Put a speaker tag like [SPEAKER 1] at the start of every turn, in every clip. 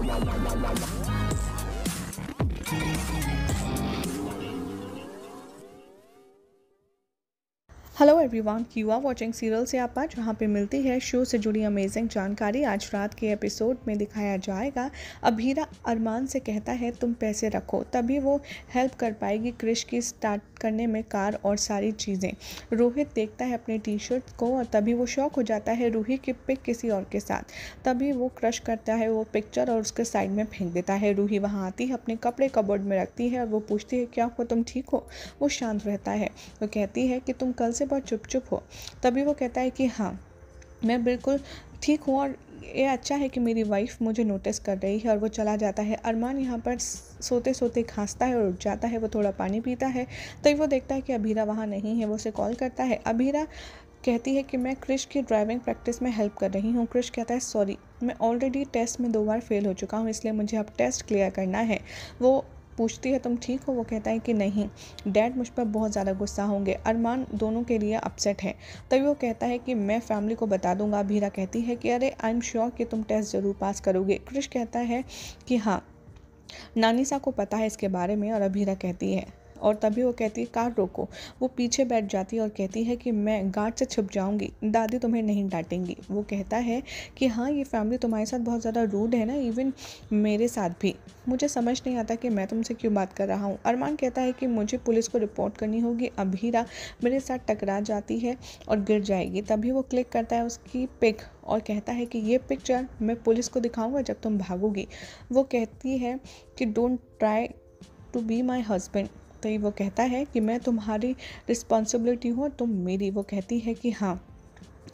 [SPEAKER 1] バンバンバンバン hello everyone you are watching serial से आप जहाँ पे मिलती है शो से जुड़ी अमेजिंग जानकारी आज रात के एपिसोड में दिखाया जाएगा अभीरा अरमान से कहता है तुम पैसे रखो तभी वो हेल्प कर पाएगी क्रिश की स्टार्ट करने में कार और सारी चीज़ें रोहित देखता है अपने टी शर्ट को और तभी वो शौक हो जाता है रूही की पिक किसी और के साथ तभी वो क्रश करता है वो पिक्चर और उसके साइड में फेंक देता है रूही वहाँ आती है अपने कपड़े कबर्ड में रखती है और वो पूछती है क्या हो तुम ठीक हो वो शांत रहता है वो कहती है कि तुम कल से और चुप चुप हो तभी वो कहता है कि हाँ मैं बिल्कुल ठीक हूँ और ये अच्छा है कि मेरी वाइफ मुझे नोटिस कर रही है और वो चला जाता है अरमान यहाँ पर सोते सोते खांसता है और उठ जाता है वो थोड़ा पानी पीता है तभी वो देखता है कि अभीरा वहाँ नहीं है वो उसे कॉल करता है अभीरा कहती है कि मैं क्रिश की ड्राइविंग प्रैक्टिस में हेल्प कर रही हूँ क्रिश कहता है सॉरी मैं ऑलरेडी टेस्ट में दो बार फेल हो चुका हूँ इसलिए मुझे अब टेस्ट क्लियर करना है वो पूछती है तुम ठीक हो वो कहता है कि नहीं डैड मुझ पर बहुत ज़्यादा गुस्सा होंगे अरमान दोनों के लिए अपसेट है तभी वो कहता है कि मैं फैमिली को बता दूंगा अभीरा कहती है कि अरे आई एम श्योर कि तुम टेस्ट ज़रूर पास करोगे क्रिश कहता है कि हाँ नानिसा को पता है इसके बारे में और अभीरा कहती है और तभी वो कहती है कार रोको वो पीछे बैठ जाती है और कहती है कि मैं गार्ड से छुप जाऊँगी दादी तुम्हें नहीं डांटेंगी वो कहता है कि हाँ ये फैमिली तुम्हारे साथ बहुत ज़्यादा रूड है ना इवन मेरे साथ भी मुझे समझ नहीं आता कि मैं तुमसे क्यों बात कर रहा हूँ अरमान कहता है कि मुझे पुलिस को रिपोर्ट करनी होगी अभीरा मेरे साथ टकरा जाती है और गिर जाएगी तभी वो क्लिक करता है उसकी पिक और कहता है कि ये पिक्चर मैं पुलिस को दिखाऊंगा जब तुम भागोगी वो कहती है कि don't try to be my husband ही तो वो कहता है कि मैं तुम्हारी रिस्पॉन्सिबिलिटी हूँ तुम मेरी वो कहती है कि हाँ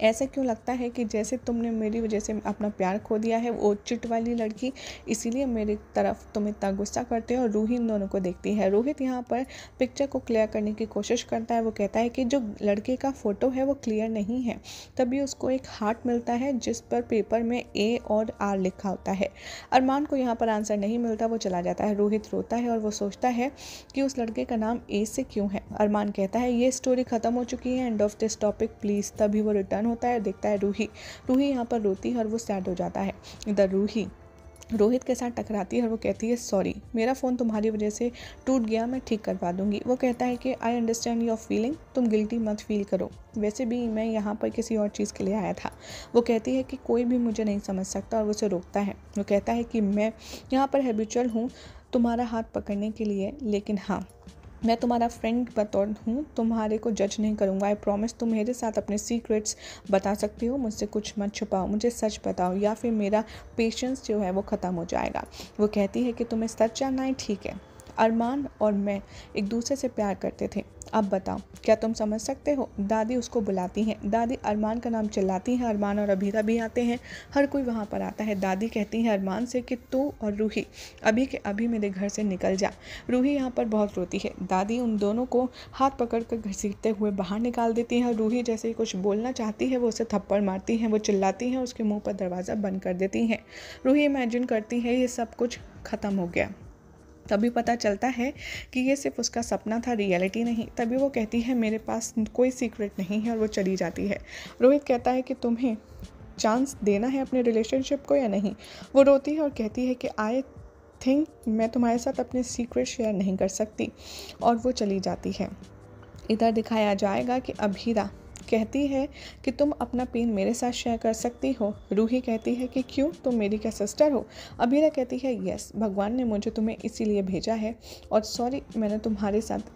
[SPEAKER 1] ऐसा क्यों लगता है कि जैसे तुमने मेरी वजह से अपना प्यार खो दिया है वो चिट वाली लड़की इसीलिए मेरी तरफ तुम इतना गुस्सा करते हो और रूही इन दोनों को देखती है रोहित यहाँ पर पिक्चर को क्लियर करने की कोशिश करता है वो कहता है कि जो लड़के का फ़ोटो है वो क्लियर नहीं है तभी उसको एक हार्ट मिलता है जिस पर पेपर में ए और आर लिखा होता है अरमान को यहाँ पर आंसर नहीं मिलता वो चला जाता है रोहित रोता है और वो सोचता है कि उस लड़के का नाम ए से क्यों है अरमान कहता है ये स्टोरी ख़त्म हो चुकी है end of this topic please तभी वो रिटर्न रिटर्न होता है और देखता है रूही रूही यहाँ पर रोती है और वो सैड हो जाता है इधर रूही रोहित के साथ टकराती है और वो कहती है सॉरी मेरा फ़ोन तुम्हारी वजह से टूट गया मैं ठीक करवा दूंगी वो कहता है कि आई अंडरस्टैंड योर फीलिंग तुम गिल्टी मत फील करो वैसे भी मैं यहाँ पर किसी और चीज़ के लिए आया था वो कहती है कि कोई भी मुझे नहीं समझ सकता और वो उसे रोकता है वो कहता है कि मैं यहाँ पर हैबिचुअल हूँ तुम्हारा हाथ पकड़ने के लिए लेकिन हाँ मैं तुम्हारा फ्रेंड बतौर हूँ तुम्हारे को जज नहीं करूँगा आई प्रॉमिस तुम मेरे साथ अपने सीक्रेट्स बता सकती हो मुझसे कुछ मत छुपाओ मुझे सच बताओ या फिर मेरा पेशेंस जो है वो ख़त्म हो जाएगा वो कहती है कि तुम्हें सच जानना है ठीक है अरमान और मैं एक दूसरे से प्यार करते थे अब बताओ क्या तुम समझ सकते हो दादी उसको बुलाती हैं दादी अरमान का नाम चिल्लाती हैं अरमान और अभीरा भी आते हैं हर कोई वहाँ पर आता है दादी कहती हैं अरमान से कि तू और रूही अभी के अभी मेरे घर से निकल जा रूही यहाँ पर बहुत रोती है दादी उन दोनों को हाथ पकड़ कर घसीटते हुए बाहर निकाल देती हैं रूही जैसे ही कुछ बोलना चाहती है वो उसे थप्पड़ मारती हैं वो चिल्लाती हैं उसके मुँह पर दरवाज़ा बंद कर देती हैं रूही इमेजिन करती है ये सब कुछ ख़त्म हो गया तभी पता चलता है कि ये सिर्फ उसका सपना था रियलिटी नहीं तभी वो कहती है मेरे पास कोई सीक्रेट नहीं है और वो चली जाती है रोहित कहता है कि तुम्हें चांस देना है अपने रिलेशनशिप को या नहीं वो रोती है और कहती है कि आई थिंक मैं तुम्हारे साथ अपने सीक्रेट शेयर नहीं कर सकती और वो चली जाती है इधर दिखाया जाएगा कि अभीरा कहती है कि तुम अपना पेन मेरे साथ शेयर कर सकती हो रूही कहती है कि क्यों तुम मेरी क्या सिस्टर हो अबीरा कहती है यस भगवान ने मुझे तुम्हें इसीलिए भेजा है और सॉरी मैंने तुम्हारे साथ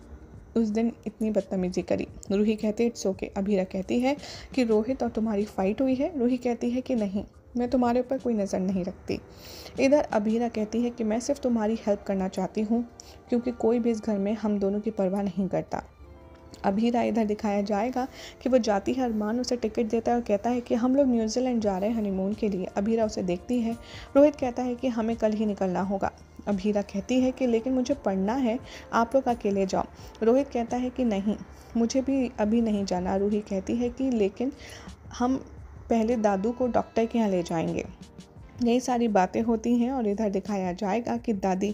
[SPEAKER 1] उस दिन इतनी बदतमीजी करी रूही कहती है इट्स ओके अभीरा कहती है कि रोहित और तुम्हारी फ़ाइट हुई है रूही कहती है कि नहीं मैं तुम्हारे ऊपर कोई नज़र नहीं रखती इधर अभीरा कहती है कि मैं सिर्फ तुम्हारी हेल्प करना चाहती हूँ क्योंकि कोई भी इस घर में हम दोनों की परवाह नहीं करता अभीरा इधर दिखाया जाएगा कि वो जाती है अरमान उसे टिकट देता है और कहता है कि हम लोग न्यूजीलैंड जा रहे हैं हनीमून के लिए अभीरा उसे देखती है रोहित कहता है कि हमें कल ही निकलना होगा अभीरा कहती है कि लेकिन मुझे पढ़ना है आप लोग अकेले जाओ रोहित कहता है कि नहीं मुझे भी अभी नहीं जाना रूही कहती है कि लेकिन हम पहले दादू को डॉक्टर के यहाँ ले जाएंगे यही सारी बातें होती हैं और इधर दिखाया जाएगा कि दादी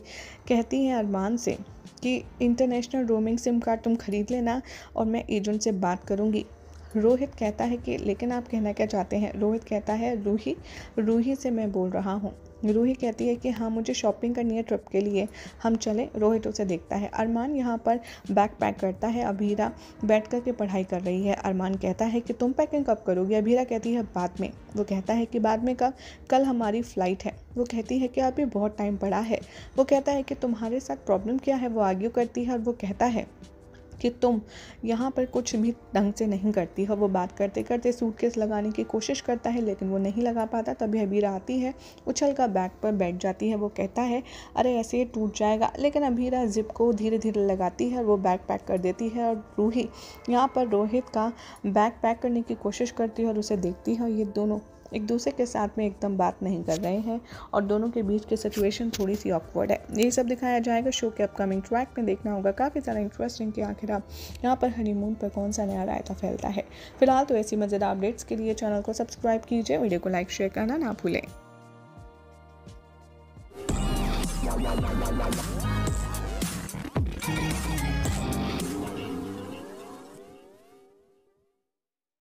[SPEAKER 1] कहती हैं अरमान से कि इंटरनेशनल रोमिंग सिम कार्ड तुम खरीद लेना और मैं एजेंट से बात करूँगी रोहित कहता है कि लेकिन आप कहना क्या चाहते हैं रोहित कहता है रूही रूही से मैं बोल रहा हूँ रूही कहती है कि हाँ मुझे शॉपिंग करनी है ट्रिप के लिए हम चले रोहित उसे देखता है अरमान यहाँ पर बैग पैक करता है अभीरा बैठ कर के पढ़ाई कर रही है अरमान कहता है कि तुम पैकिंग कब करोगी अभीरा कहती है बाद में वो कहता है कि बाद में कब कल हमारी फ़्लाइट है वो कहती है कि अभी बहुत टाइम पड़ा है वो कहता है कि तुम्हारे साथ प्रॉब्लम क्या है वो आर्ग्यू करती है और वो कहता है कि तुम यहाँ पर कुछ भी ढंग से नहीं करती हो वो बात करते करते सूटकेस लगाने की कोशिश करता है लेकिन वो नहीं लगा पाता तभी अबीर आती है उछल का बैग पर बैठ जाती है वो कहता है अरे ऐसे ही टूट जाएगा लेकिन अबीरा जिप को धीरे धीरे लगाती है और वो बैग पैक कर देती है और रूही यहाँ पर रोहित का बैग पैक करने की कोशिश करती है और उसे देखती है और ये दोनों एक दूसरे के साथ में एकदम बात नहीं कर रहे हैं और दोनों के बीच की सिचुएशन थोड़ी सी ऑकवर्ड है यही सब दिखाया जाएगा शो के अपकमिंग ट्रैक में देखना होगा काफ़ी सारा इंटरेस्टिंग कि आखिर आप यहाँ पर हनीमून पर कौन सा नया रायता फैलता है फिलहाल तो ऐसी मज़ेदार अपडेट्स के लिए चैनल को सब्सक्राइब कीजिए वीडियो को लाइक शेयर करना ना भूलें